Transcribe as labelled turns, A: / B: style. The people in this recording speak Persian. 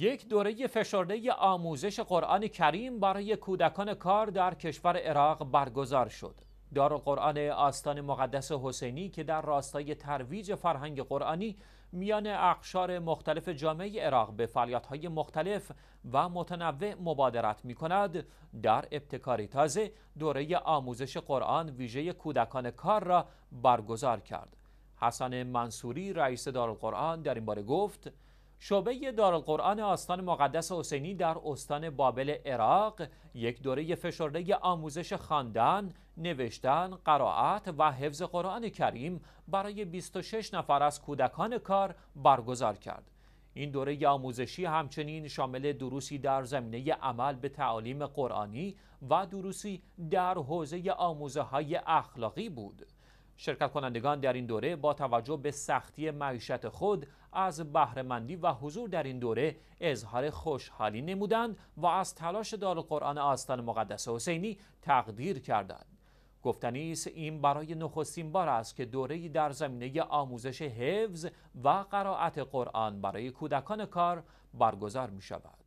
A: یک دوره فشرده آموزش قرآن کریم برای کودکان کار در کشور عراق برگزار شد. دار قرآن آستان مقدس حسینی که در راستای ترویج فرهنگ قرآنی میان اقشار مختلف جامعه عراق به فعالیت‌های مختلف و متنوع مبادرت می کند در ابتکاری تازه دوره آموزش قرآن ویژه کودکان کار را برگزار کرد حسن منصوری رئیس قرآن در این باره گفت شعبه دارالقرآن آستان مقدس حسینی در استان بابل عراق یک دوره فشرده آموزش خواندن، نوشتن، قرائت و حفظ قرآن کریم برای 26 نفر از کودکان کار برگزار کرد. این دوره آموزشی همچنین شامل دروسی در زمینه عمل به تعالیم قرآنی و دروسی در حوزه آموزه های اخلاقی بود. شرکت کنندگان در این دوره با توجه به سختی معیشت خود از بهرهمندی و حضور در این دوره اظهار خوشحالی نمودند و از تلاش قرآن آستان مقدس حسینی تقدیر کردند گفتنی است این برای نخستین بار است که دوره در زمینه آموزش حفظ و قرائت قرآن برای کودکان کار برگزار می شود.